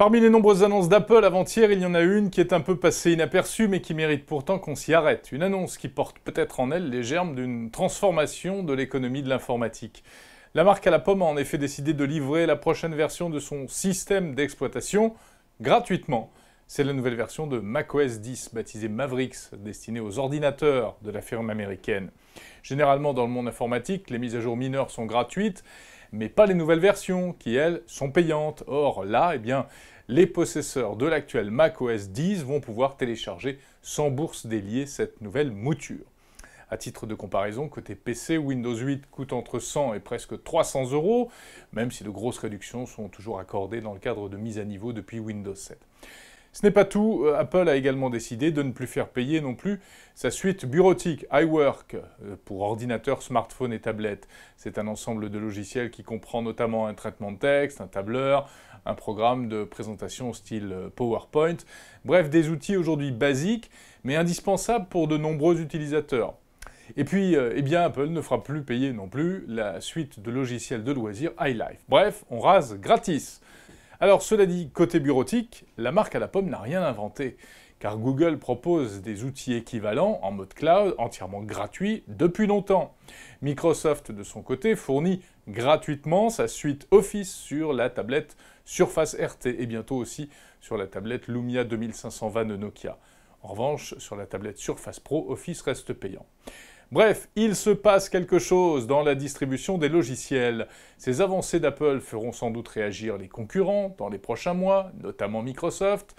Parmi les nombreuses annonces d'Apple avant-hier, il y en a une qui est un peu passée inaperçue mais qui mérite pourtant qu'on s'y arrête. Une annonce qui porte peut-être en elle les germes d'une transformation de l'économie de l'informatique. La marque à la pomme a en effet décidé de livrer la prochaine version de son système d'exploitation gratuitement. C'est la nouvelle version de macOS 10, baptisée Mavericks, destinée aux ordinateurs de la firme américaine. Généralement, dans le monde informatique, les mises à jour mineures sont gratuites, mais pas les nouvelles versions, qui elles sont payantes. Or, là, eh bien, les possesseurs de l'actuel macOS 10 vont pouvoir télécharger sans bourse déliée cette nouvelle mouture. À titre de comparaison, côté PC, Windows 8 coûte entre 100 et presque 300 euros, même si de grosses réductions sont toujours accordées dans le cadre de mise à niveau depuis Windows 7. Ce n'est pas tout, euh, Apple a également décidé de ne plus faire payer non plus sa suite bureautique iWork euh, pour ordinateurs, smartphones et tablette. C'est un ensemble de logiciels qui comprend notamment un traitement de texte, un tableur, un programme de présentation style euh, PowerPoint. Bref, des outils aujourd'hui basiques mais indispensables pour de nombreux utilisateurs. Et puis, eh bien, Apple ne fera plus payer non plus la suite de logiciels de loisirs iLife. Bref, on rase gratis. Alors cela dit, côté bureautique, la marque à la pomme n'a rien inventé, car Google propose des outils équivalents en mode cloud entièrement gratuits depuis longtemps. Microsoft, de son côté, fournit gratuitement sa suite Office sur la tablette Surface RT et bientôt aussi sur la tablette Lumia 2520 de Nokia. En revanche, sur la tablette Surface Pro, Office reste payant. Bref, il se passe quelque chose dans la distribution des logiciels. Ces avancées d'Apple feront sans doute réagir les concurrents dans les prochains mois, notamment Microsoft.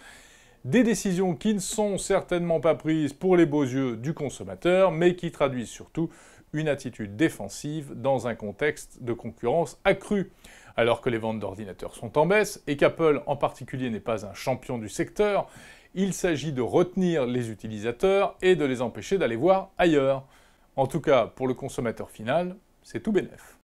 Des décisions qui ne sont certainement pas prises pour les beaux yeux du consommateur, mais qui traduisent surtout une attitude défensive dans un contexte de concurrence accrue. Alors que les ventes d'ordinateurs sont en baisse et qu'Apple en particulier n'est pas un champion du secteur, il s'agit de retenir les utilisateurs et de les empêcher d'aller voir ailleurs. En tout cas, pour le consommateur final, c'est tout bénef.